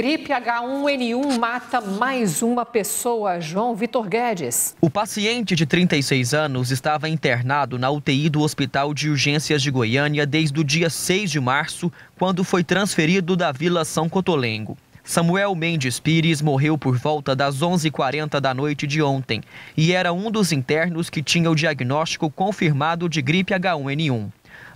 Gripe H1N1 mata mais uma pessoa, João Vitor Guedes. O paciente de 36 anos estava internado na UTI do Hospital de Urgências de Goiânia desde o dia 6 de março, quando foi transferido da Vila São Cotolengo. Samuel Mendes Pires morreu por volta das 11h40 da noite de ontem e era um dos internos que tinha o diagnóstico confirmado de gripe H1N1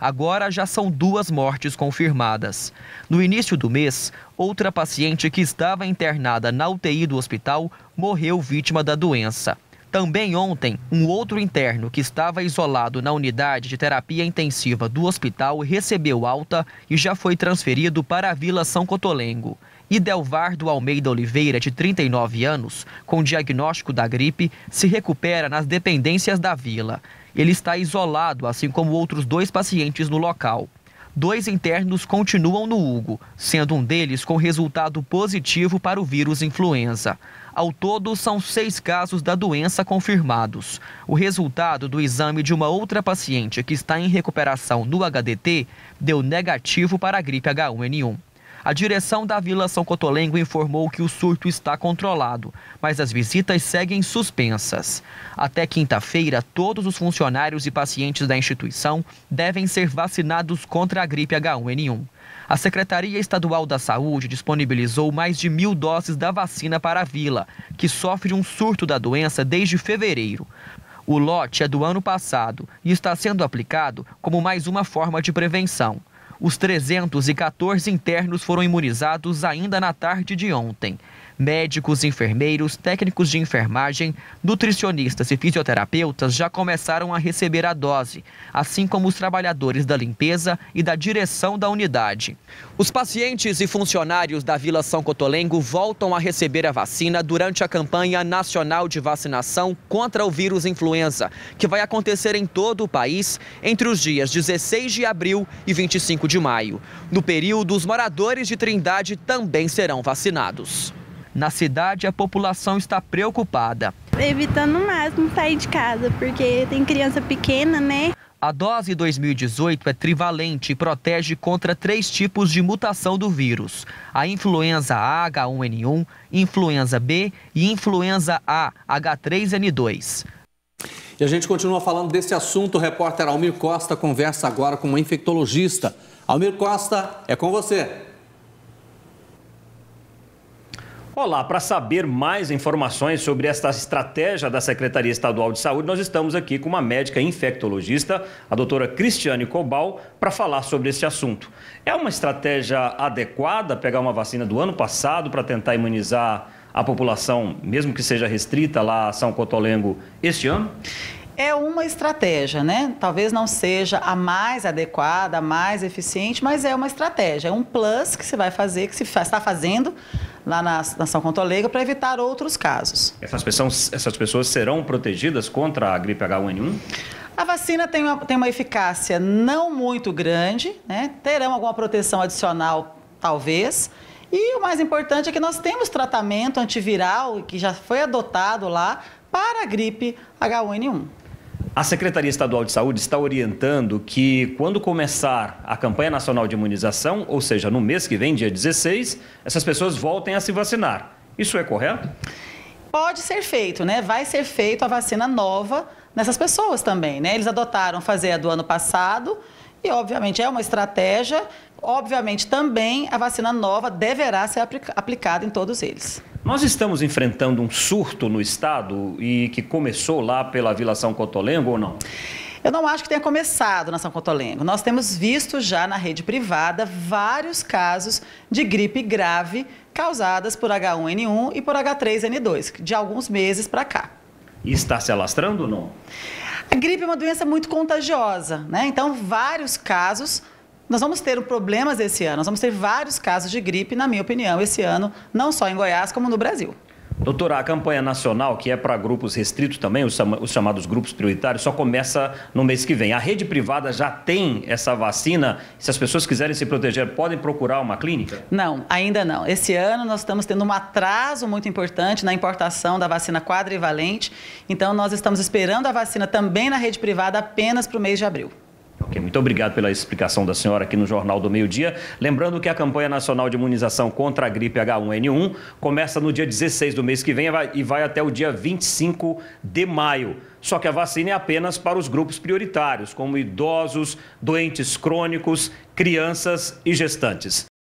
agora já são duas mortes confirmadas. No início do mês, outra paciente que estava internada na UTI do hospital morreu vítima da doença. Também ontem, um outro interno que estava isolado na unidade de terapia intensiva do hospital recebeu alta e já foi transferido para a Vila São Cotolengo. Idelvardo Almeida Oliveira, de 39 anos, com diagnóstico da gripe, se recupera nas dependências da vila. Ele está isolado, assim como outros dois pacientes no local. Dois internos continuam no Hugo, sendo um deles com resultado positivo para o vírus influenza. Ao todo, são seis casos da doença confirmados. O resultado do exame de uma outra paciente que está em recuperação no HDT deu negativo para a gripe H1N1. A direção da Vila São Cotolengo informou que o surto está controlado, mas as visitas seguem suspensas. Até quinta-feira, todos os funcionários e pacientes da instituição devem ser vacinados contra a gripe H1N1. A Secretaria Estadual da Saúde disponibilizou mais de mil doses da vacina para a vila, que sofre um surto da doença desde fevereiro. O lote é do ano passado e está sendo aplicado como mais uma forma de prevenção. Os 314 internos foram imunizados ainda na tarde de ontem. Médicos, enfermeiros, técnicos de enfermagem, nutricionistas e fisioterapeutas já começaram a receber a dose, assim como os trabalhadores da limpeza e da direção da unidade. Os pacientes e funcionários da Vila São Cotolengo voltam a receber a vacina durante a campanha nacional de vacinação contra o vírus influenza, que vai acontecer em todo o país entre os dias 16 de abril e 25 de maio. No período, os moradores de Trindade também serão vacinados. Na cidade, a população está preocupada. Evitando o máximo sair de casa, porque tem criança pequena, né? A dose 2018 é trivalente e protege contra três tipos de mutação do vírus: a influenza H1N1, influenza B e influenza A H3N2. E a gente continua falando desse assunto. O repórter Almir Costa conversa agora com uma infectologista. Almir Costa, é com você. Olá, para saber mais informações sobre esta estratégia da Secretaria Estadual de Saúde, nós estamos aqui com uma médica infectologista, a doutora Cristiane Cobal, para falar sobre este assunto. É uma estratégia adequada pegar uma vacina do ano passado para tentar imunizar a população, mesmo que seja restrita lá a São Cotolengo, este ano? é uma estratégia, né? Talvez não seja a mais adequada, a mais eficiente, mas é uma estratégia, é um plus que você vai fazer, que se está fazendo lá na, na São Contoleiga para evitar outros casos. Essas pessoas, essas pessoas serão protegidas contra a gripe H1N1? A vacina tem uma, tem uma eficácia não muito grande, né? terão alguma proteção adicional, talvez. E o mais importante é que nós temos tratamento antiviral que já foi adotado lá para a gripe H1N1. A Secretaria Estadual de Saúde está orientando que, quando começar a campanha nacional de imunização, ou seja, no mês que vem, dia 16, essas pessoas voltem a se vacinar. Isso é correto? Pode ser feito, né? Vai ser feito a vacina nova nessas pessoas também, né? Eles adotaram fazer a do ano passado e, obviamente, é uma estratégia. Obviamente, também a vacina nova deverá ser aplicada em todos eles. Nós estamos enfrentando um surto no estado e que começou lá pela Vila São Cotolengo ou não? Eu não acho que tenha começado na São Cotolengo. Nós temos visto já na rede privada vários casos de gripe grave causadas por H1N1 e por H3N2, de alguns meses para cá. E está se alastrando ou não? A gripe é uma doença muito contagiosa, né? Então, vários casos nós vamos ter problemas esse ano, nós vamos ter vários casos de gripe, na minha opinião, esse ano, não só em Goiás, como no Brasil. Doutora, a campanha nacional, que é para grupos restritos também, os, chamados grupos prioritários, só começa no mês que vem. A rede privada já tem essa vacina? Se as pessoas quiserem se proteger, podem procurar uma clínica? Não, ainda não. Esse ano nós estamos tendo um atraso muito importante na importação da vacina quadrivalente. Então, nós estamos esperando a vacina também na rede privada apenas para o mês de abril. Ok, muito obrigado pela explicação da senhora aqui no Jornal do Meio Dia. Lembrando que a campanha nacional de imunização contra a gripe H1N1 começa no dia 16 do mês que vem e vai até o dia 25 de maio. Só que a vacina é apenas para os grupos prioritários, como idosos, doentes crônicos, crianças e gestantes.